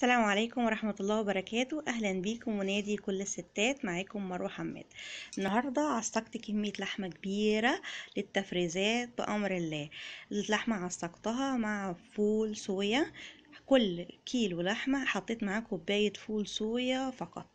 السلام عليكم ورحمة الله وبركاته أهلا بيكم ونادي كل الستات معاكم مروة حماد النهاردة عصقت كمية لحمة كبيرة للتفريزات بأمر الله اللحمة عصقتها مع فول صويا كل كيلو لحمة حطيت معاه كوباية فول صويا فقط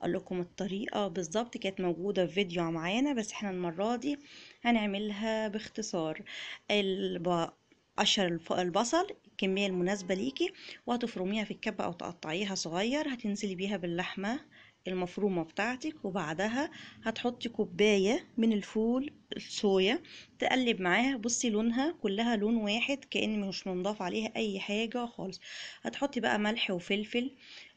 اقول لكم الطريقة بالظبط كانت موجودة في فيديو معانا بس احنا المرة دي هنعملها باختصار الب... قشر البصل الكمية المناسبة ليكي وهتفرميها في الكبة أو تقطعيها صغير هتنزلي بيها باللحمة المفرومة بتاعتك وبعدها هتحطي كوباية من الفول الصويا تقلب معاها بصي لونها كلها لون واحد كأن مش منضاف عليها اي حاجة خالص هتحطي بقى ملح وفلفل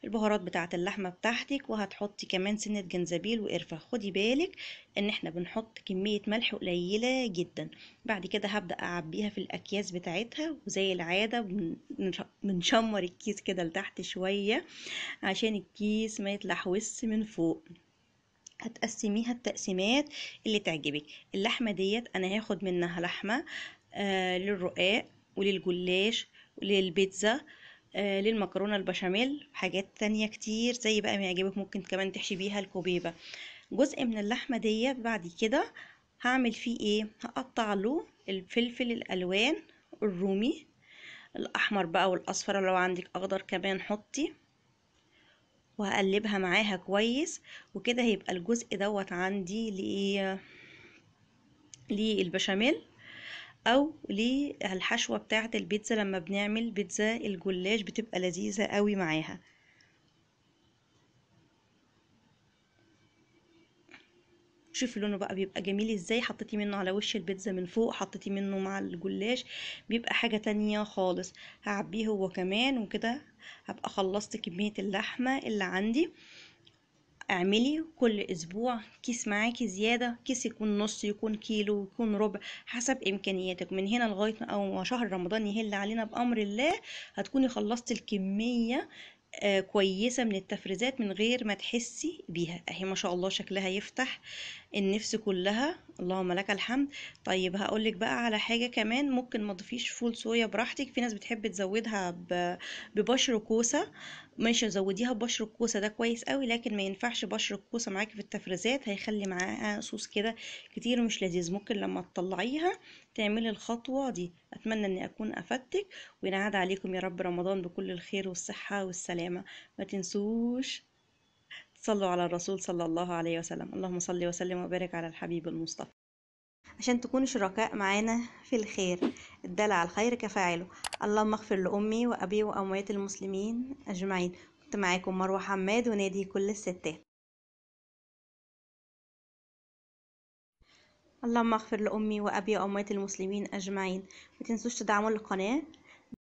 البهارات بتاعة اللحمة بتاعتك وهتحطي كمان سنة جنزبيل وقرفة خدي بالك ان احنا بنحط كمية ملح قليلة جدا بعد كده هبدأ اعبيها في الاكياس بتاعتها وزي العادة بنشمر الكيس كده لتحت شوية عشان الكيس ما يتلحوس بص من فوق هتقسميها التقسيمات اللي تعجبك اللحمه ديت انا هاخد منها لحمه آه، للرقاق وللجلاش وللبيتزا آه، للمكرونه البشاميل وحاجات تانية كتير زي بقى ما يعجبك ممكن كمان تحشي بيها الكوبيبه جزء من اللحمه ديت بعد كده هعمل فيه ايه هقطع له الفلفل الالوان الرومي الاحمر بقى والاصفر لو عندك اخضر كمان حطي وهقلبها معاها كويس وكده هيبقى الجزء دوت عندي للبشاميل او للحشوه بتاعت البيتزا لما بنعمل بيتزا الجلاش بتبقى لذيذه قوي معاها شوفي لونه بقى بيبقى جميل ازاي حطيتي منه على وش البيتزا من فوق حطيتي منه مع الجلاش بيبقى حاجة تانية خالص هعبيه هو كمان وكده هبقى خلصت كمية اللحمة اللي عندي اعملي كل اسبوع كيس معاكي زياده كيس يكون نص يكون كيلو يكون ربع حسب امكانياتك من هنا لغايه او شهر رمضان يهل علينا بامر الله هتكوني خلصتي الكميه آه، كويسة من التفريزات من غير ما تحسي بيها اهي ما شاء الله شكلها يفتح النفس كلها اللهم لك الحمد طيب هقولك بقى على حاجة كمان ممكن ما تضيفيش فول صويا براحتك في ناس بتحب تزودها ببشر كوسة ماشي زوديها ببشر الكوسه ده كويس قوي لكن ما ينفعش بشر الكوسه معاكي في التفريزات هيخلي معاها صوص كده كتير مش لذيذ ممكن لما تطلعيها تعملي الخطوه دي اتمنى اني اكون افدتك وينعاد عليكم يا رب رمضان بكل الخير والصحه والسلامه ما تنسوش صلوا على الرسول صلى الله عليه وسلم اللهم صل وسلم وبارك على الحبيب المصطفى عشان تكونوا شركاء معانا في الخير الدلع على الخير كفاعله اللهم اغفر لأمي وأبي وأموات المسلمين أجمعين كنت معاكم مروة حماد ونادي كل الستات اللهم اغفر لأمي وأبي وأموات المسلمين أجمعين متنسوش تدعموا القناة